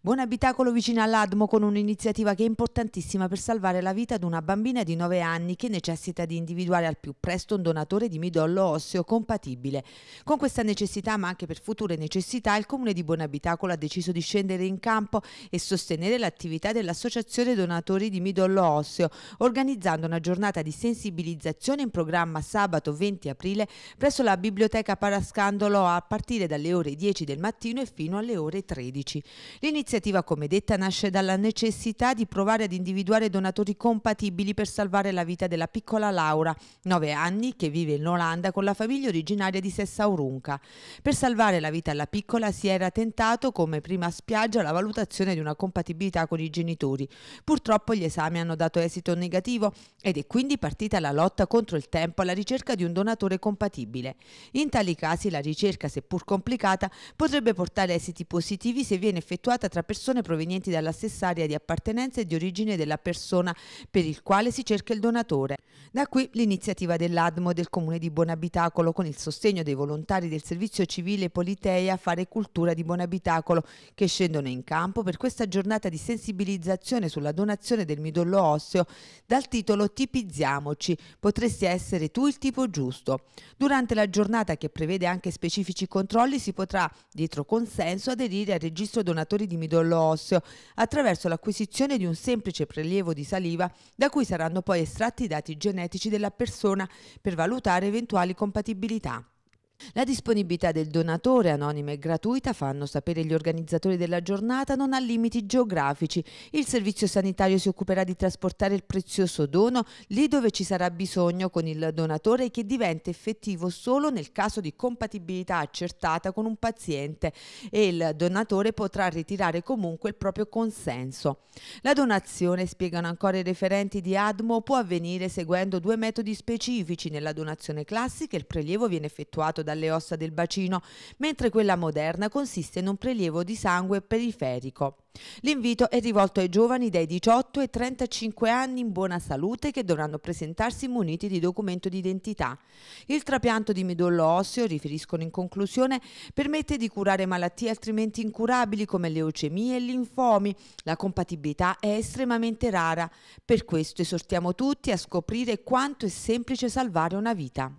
Buon abitacolo vicino all'Admo con un'iniziativa che è importantissima per salvare la vita di una bambina di 9 anni che necessita di individuare al più presto un donatore di midollo osseo compatibile. Con questa necessità, ma anche per future necessità, il comune di Buon Abitacolo ha deciso di scendere in campo e sostenere l'attività dell'Associazione Donatori di Midollo Osseo, organizzando una giornata di sensibilizzazione in programma sabato 20 aprile presso la biblioteca Parascandolo a partire dalle ore 10 del mattino e fino alle ore 13. L'inizio L'iniziativa, come detta, nasce dalla necessità di provare ad individuare donatori compatibili per salvare la vita della piccola Laura, 9 anni, che vive in Olanda con la famiglia originaria di Sessaurunca. Per salvare la vita alla piccola si era tentato, come prima spiaggia, la valutazione di una compatibilità con i genitori. Purtroppo gli esami hanno dato esito negativo ed è quindi partita la lotta contro il tempo alla ricerca di un donatore compatibile. In tali casi la ricerca, seppur complicata, potrebbe portare esiti positivi se viene effettuata tra tra persone provenienti dalla stessa area di appartenenza e di origine della persona per il quale si cerca il donatore. Da qui l'iniziativa dell'ADMO del Comune di Buonabitacolo con il sostegno dei volontari del servizio civile Politeia Fare Cultura di Buonabitacolo che scendono in campo per questa giornata di sensibilizzazione sulla donazione del midollo osseo dal titolo Tipizziamoci, potresti essere tu il tipo giusto. Durante la giornata che prevede anche specifici controlli si potrà, dietro consenso, aderire al registro donatori di midollo midollo osseo attraverso l'acquisizione di un semplice prelievo di saliva da cui saranno poi estratti i dati genetici della persona per valutare eventuali compatibilità. La disponibilità del donatore anonima e gratuita, fanno sapere gli organizzatori della giornata, non ha limiti geografici. Il servizio sanitario si occuperà di trasportare il prezioso dono lì dove ci sarà bisogno con il donatore che diventa effettivo solo nel caso di compatibilità accertata con un paziente e il donatore potrà ritirare comunque il proprio consenso. La donazione, spiegano ancora i referenti di ADMO, può avvenire seguendo due metodi specifici. Nella donazione classica il prelievo viene effettuato da dalle ossa del bacino, mentre quella moderna consiste in un prelievo di sangue periferico. L'invito è rivolto ai giovani dai 18 ai 35 anni in buona salute che dovranno presentarsi muniti di documento d'identità. Il trapianto di midollo osseo, riferiscono in conclusione, permette di curare malattie altrimenti incurabili come leucemie e linfomi. La compatibilità è estremamente rara. Per questo esortiamo tutti a scoprire quanto è semplice salvare una vita.